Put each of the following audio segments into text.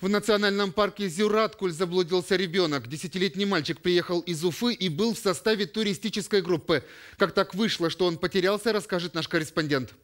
В национальном парке Зюраткуль заблудился ребенок. Десятилетний мальчик приехал из Уфы и был в составе туристической группы. Как так вышло, что он потерялся, расскажет наш корреспондент.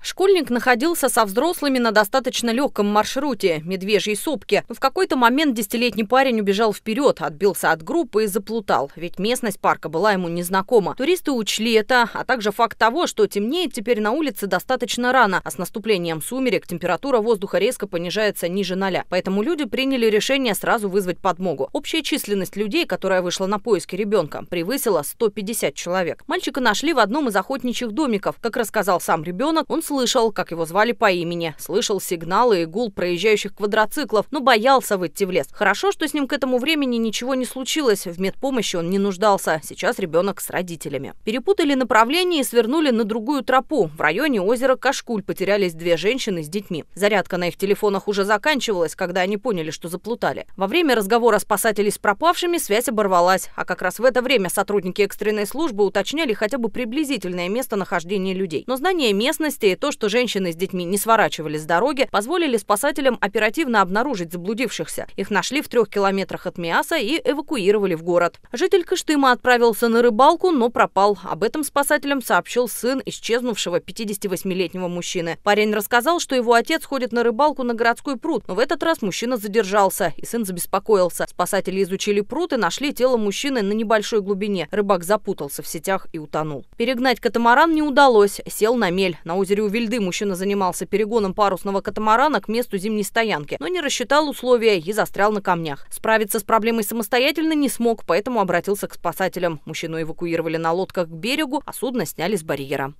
Школьник находился со взрослыми на достаточно легком маршруте – медвежьей сопке. Но в какой-то момент десятилетний парень убежал вперед, отбился от группы и заплутал, ведь местность парка была ему незнакома. Туристы учли это, а также факт того, что темнеет теперь на улице достаточно рано, а с наступлением сумерек температура воздуха резко понижается ниже ноля. Поэтому люди приняли решение сразу вызвать подмогу. Общая численность людей, которая вышла на поиски ребенка, превысила 150 человек. Мальчика нашли в одном из охотничьих домиков. Как рассказал сам ребенок, он слышал, как его звали по имени, слышал сигналы и гул проезжающих квадроциклов, но боялся выйти в лес. Хорошо, что с ним к этому времени ничего не случилось, в медпомощи он не нуждался, сейчас ребенок с родителями. Перепутали направление и свернули на другую тропу. В районе озера Кашкуль потерялись две женщины с детьми. Зарядка на их телефонах уже заканчивалась, когда они поняли, что заплутали. Во время разговора спасателей с пропавшими связь оборвалась, а как раз в это время сотрудники экстренной службы уточняли хотя бы приблизительное местонахождение людей. Но знание местности – то, что женщины с детьми не сворачивали с дороги, позволили спасателям оперативно обнаружить заблудившихся. Их нашли в трех километрах от Миаса и эвакуировали в город. Житель Кыштыма отправился на рыбалку, но пропал. Об этом спасателям сообщил сын исчезнувшего 58-летнего мужчины. Парень рассказал, что его отец ходит на рыбалку на городской пруд, но в этот раз мужчина задержался, и сын забеспокоился. Спасатели изучили пруд и нашли тело мужчины на небольшой глубине. Рыбак запутался в сетях и утонул. Перегнать катамаран не удалось, сел на мель. На озере у Вильды мужчина занимался перегоном парусного катамарана к месту зимней стоянки, но не рассчитал условия и застрял на камнях. Справиться с проблемой самостоятельно не смог, поэтому обратился к спасателям. Мужчину эвакуировали на лодках к берегу, а судно сняли с барьера.